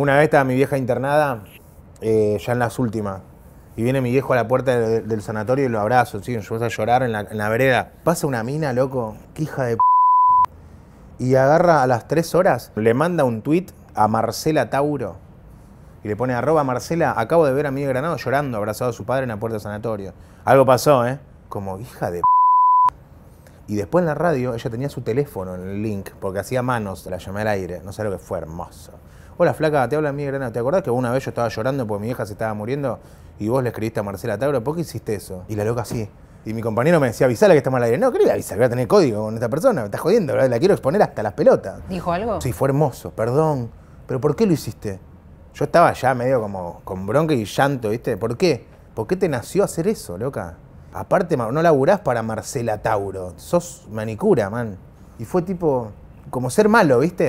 una vez estaba mi vieja internada, eh, ya en las últimas, y viene mi viejo a la puerta del sanatorio y lo abrazo, yo voy a llorar en la, vereda. Pasa una mina, loco, qué hija de p y agarra a las tres horas, le manda un tuit a Marcela Tauro y le pone arroba Marcela, acabo de ver a mi Granado llorando, abrazado a su padre en la puerta del sanatorio. Algo pasó, ¿eh? Como hija de p y después en la radio ella tenía su teléfono en el link, porque hacía manos, la llamé al aire, no sé lo que fue, hermoso. Hola flaca, te habla mi Granada. ¿Te acordás que una vez yo estaba llorando porque mi hija se estaba muriendo y vos le escribiste a Marcela Tauro? ¿Por qué hiciste eso? Y la loca así. Y mi compañero me decía, avisala que está mal aire. No, quería avisar, voy a tener código con esta persona, me está jodiendo, la quiero exponer hasta las pelotas. ¿Dijo algo? Sí, fue hermoso, perdón. ¿Pero por qué lo hiciste? Yo estaba ya medio como con bronca y llanto, ¿viste? ¿Por qué? ¿Por qué te nació hacer eso, loca? Aparte, no laburás para Marcela Tauro, sos manicura, man. Y fue tipo, como ser malo, ¿viste?